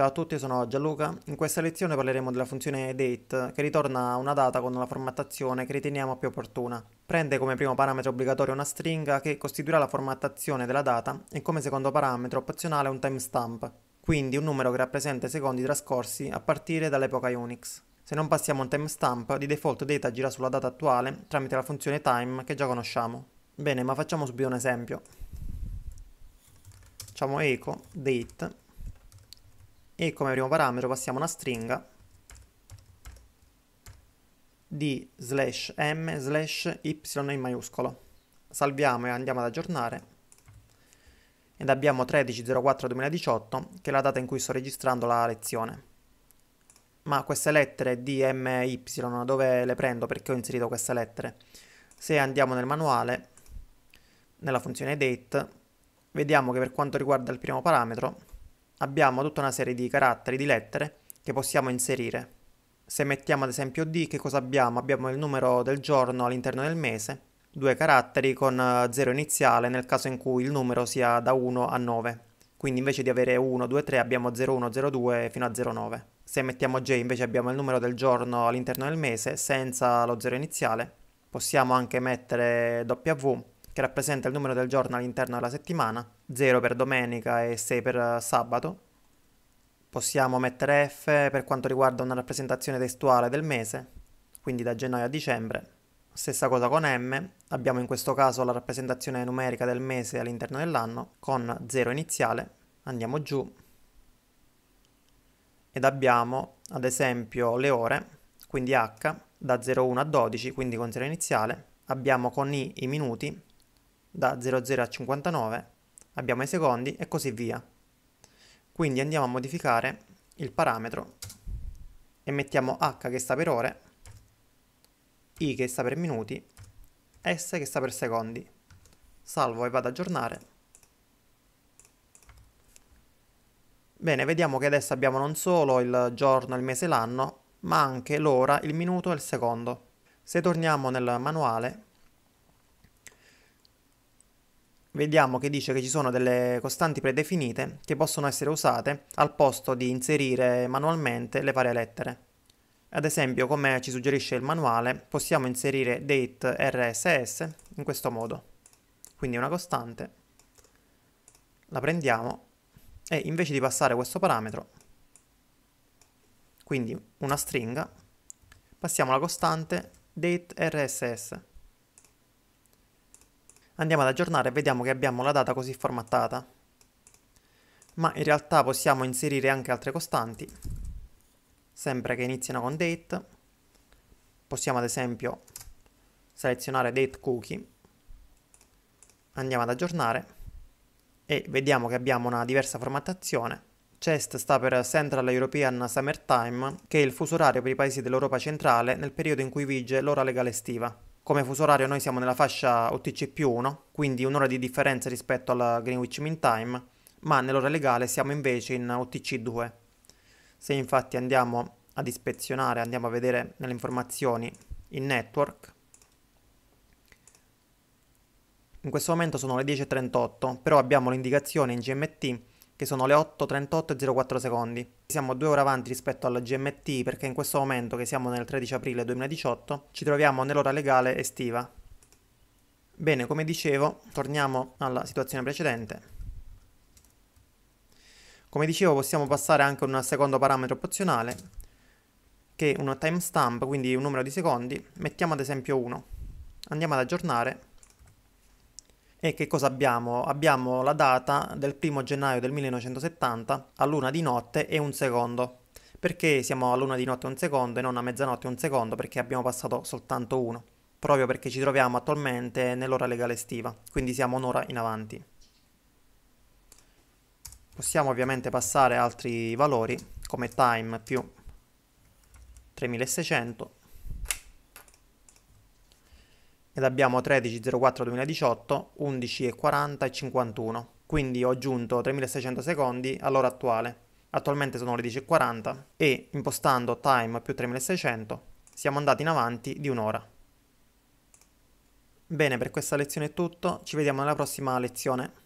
Ciao a tutti, sono Gianluca. In questa lezione parleremo della funzione date che ritorna una data con la formattazione che riteniamo più opportuna. Prende come primo parametro obbligatorio una stringa che costituirà la formattazione della data e come secondo parametro opzionale un timestamp, quindi un numero che rappresenta i secondi trascorsi a partire dall'epoca Unix. Se non passiamo un timestamp, di default data gira sulla data attuale tramite la funzione time che già conosciamo. Bene, ma facciamo subito un esempio. Facciamo eco date e come primo parametro passiamo una stringa di slash m slash y in maiuscolo. Salviamo e andiamo ad aggiornare ed abbiamo 13.04.2018 che è la data in cui sto registrando la lezione. Ma queste lettere di y dove le prendo perché ho inserito queste lettere? Se andiamo nel manuale, nella funzione date, vediamo che per quanto riguarda il primo parametro abbiamo tutta una serie di caratteri, di lettere che possiamo inserire. Se mettiamo ad esempio D, che cosa abbiamo? Abbiamo il numero del giorno all'interno del mese, due caratteri con 0 eh, iniziale nel caso in cui il numero sia da 1 a 9. Quindi invece di avere 1, 2, 3 abbiamo 0, 1, 0, 2 fino a 0, 9. Se mettiamo J invece abbiamo il numero del giorno all'interno del mese senza lo 0 iniziale. Possiamo anche mettere W che rappresenta il numero del giorno all'interno della settimana, 0 per domenica e 6 per eh, sabato. Possiamo mettere F per quanto riguarda una rappresentazione testuale del mese, quindi da gennaio a dicembre. Stessa cosa con M, abbiamo in questo caso la rappresentazione numerica del mese all'interno dell'anno con 0 iniziale, andiamo giù ed abbiamo ad esempio le ore, quindi H, da 01 a 12, quindi con 0 iniziale, abbiamo con I i minuti, da 00 a 59, abbiamo i secondi e così via. Quindi andiamo a modificare il parametro e mettiamo h che sta per ore, i che sta per minuti, s che sta per secondi. Salvo e vado ad aggiornare. Bene, vediamo che adesso abbiamo non solo il giorno, il mese e l'anno, ma anche l'ora, il minuto e il secondo. Se torniamo nel manuale, Vediamo che dice che ci sono delle costanti predefinite che possono essere usate al posto di inserire manualmente le varie lettere. Ad esempio, come ci suggerisce il manuale, possiamo inserire date rss in questo modo. Quindi una costante, la prendiamo e invece di passare questo parametro, quindi una stringa, passiamo la costante date rss andiamo ad aggiornare e vediamo che abbiamo la data così formattata. Ma in realtà possiamo inserire anche altre costanti, sempre che iniziano con date. Possiamo ad esempio selezionare date cookie, andiamo ad aggiornare e vediamo che abbiamo una diversa formattazione. CEST sta per Central European Summer Time, che è il fuso orario per i paesi dell'Europa centrale nel periodo in cui vige l'ora legale estiva. Come fuso orario noi siamo nella fascia OTC più 1, quindi un'ora di differenza rispetto al Greenwich Mean Time, ma nell'ora legale siamo invece in OTC 2. Se infatti andiamo ad ispezionare, andiamo a vedere nelle informazioni in network, in questo momento sono le 10.38, però abbiamo l'indicazione in GMT che sono le 8.38.04 secondi. Siamo due ore avanti rispetto alla GMT perché in questo momento che siamo nel 13 aprile 2018 ci troviamo nell'ora legale estiva. Bene, come dicevo, torniamo alla situazione precedente. Come dicevo possiamo passare anche un secondo parametro opzionale che è un timestamp, quindi un numero di secondi, mettiamo ad esempio 1. Andiamo ad aggiornare e che cosa abbiamo? Abbiamo la data del 1 gennaio del 1970 a luna di notte e un secondo. Perché siamo a luna di notte e un secondo e non a mezzanotte e un secondo? Perché abbiamo passato soltanto uno. Proprio perché ci troviamo attualmente nell'ora legale estiva, quindi siamo un'ora in avanti. Possiamo ovviamente passare altri valori come time più 3600 ed abbiamo 13.04.2018, 11.40 e 51. Quindi ho aggiunto 3600 secondi all'ora attuale. Attualmente sono le 10.40 e impostando time più 3600 siamo andati in avanti di un'ora. Bene, per questa lezione è tutto, ci vediamo nella prossima lezione.